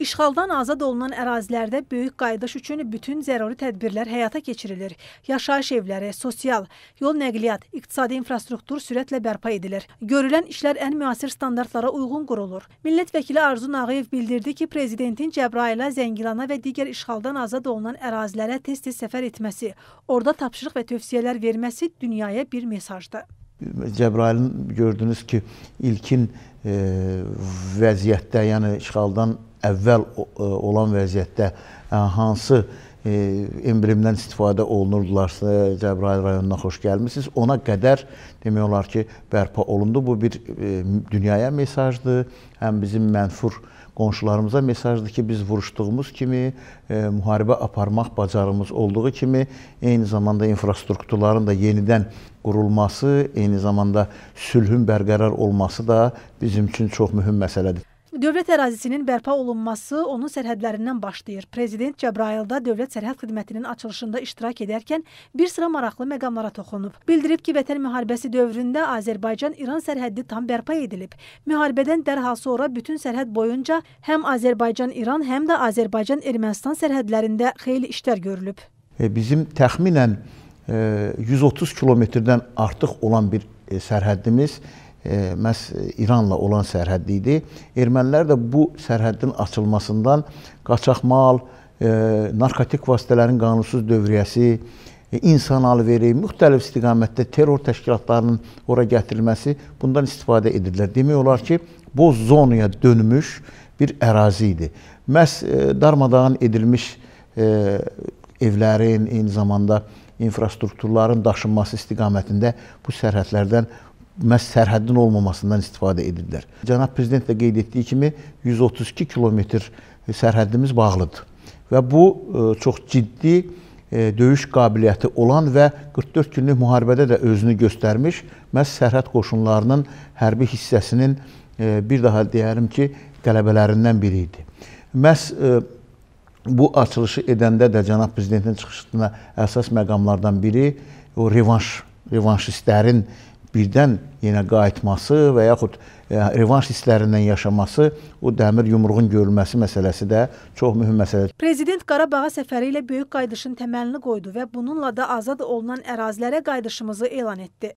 İşğaldan azad olunan ərazilərdə böyük qayıdış üçün bütün zəruri tədbirlər həyata keçirilir. Yaşayış evləri, sosial, yol nəqliyyat, iqtisadi infrastruktur sürətlə bərpa edilir. Görülən işlər ən müasir standartlara uyğun qurulur. Millət vəkili Arzu Nağıyev bildirdi ki, prezidentin Cəbrailə, Zəngilana və digər işğaldan azad olunan ərazilərə tez-tez səfər etməsi, orada tapşırıq və tövsiyələr verməsi dünyaya bir mesajdır. Cəbrailin gördünüz ki, ilkin e, vəziyyətdə, yəni işğaldan əvvəl e, olan vəziyyətdə e, hansı e, emblemdən istifadə olunurdularsa, Cəbrayıl rayonuna xoş gəlmisiniz. Ona qədər demək olar ki, bərpa olundu. Bu bir dünyaya mesajdır, həm bizim mənfur qonşularımıza mesajdır ki, biz vuruşduğumuz kimi müharibə aparmaq bacarımız olduğu kimi, eyni zamanda infrastrukturların da yenidən qurulması, eyni zamanda sülhün bərqərar olması da bizim üçün çox mühüm məsələdir. Dövlət ərazisinin bərpa olunması onun sərhədlərindən başlayır. Prezident Cəbrailda Dövlət Sərhəd Xidmətinin açılışında iştirak edərkən bir sıra maraqlı məqamlara toxunub. Bildirib ki, Vətən müharibəsi dövründə Azərbaycan-İran sərhədi tam bərpa edilib. Müharibədən dərhal sonra bütün sərhəd boyunca həm Azərbaycan-İran, həm də Azərbaycan-Ermənistan sərhədlərində xeyli işlər görülüb. E, bizim təxminən e, 130 kilometrdən artıq olan bir e, sərhədimiz var e, məhz İranla olan sərhəd idi. Ermənilər də bu sərhəddin açılmasından qaçaq mal, e, narkotik vasitələrin qanunsuz dövriyyəsi, e, insan alveri, müxtəlif istiqamətdə terror təşkilatlarının ora gətirilməsi bundan istifadə edirlər. Demək olar ki, boz zonaya dönmüş bir ərazi idi. Məhz e, darmadağın edilmiş e, evlərin, eyni zamanda infrastrukturların daşınması istiqamətində bu sərhədlərdən məhz sərhəddin olmamasından istifadə edirlər. Cənab Prezident də qeyd etdiyi kimi 132 kilometr sərhəddimiz bağlıdır və bu e, çox ciddi e, döyüş qabiliyyəti olan və 44 günlük müharibədə də özünü göstərmiş məhz sərhəd qoşunlarının hərbi hissəsinin e, bir daha deyərim ki, qələbələrindən biri idi. Məhz bu açılışı edəndə də cənab prezidentin çıxışına əsas məqamlardan biri o revanş revanşistlərin birdən yenə qayıtması və yaxud e, revanş hisslərindən yaşaması, o dəmir yumruğun görülməsi məsələsi də çox mühüm məsələdir. Prezident Qarabağa səfəri ilə böyük qayıdışın təməlini qoydu və bununla da azad olunan ərazilərə qayıdışımızı elan etdi.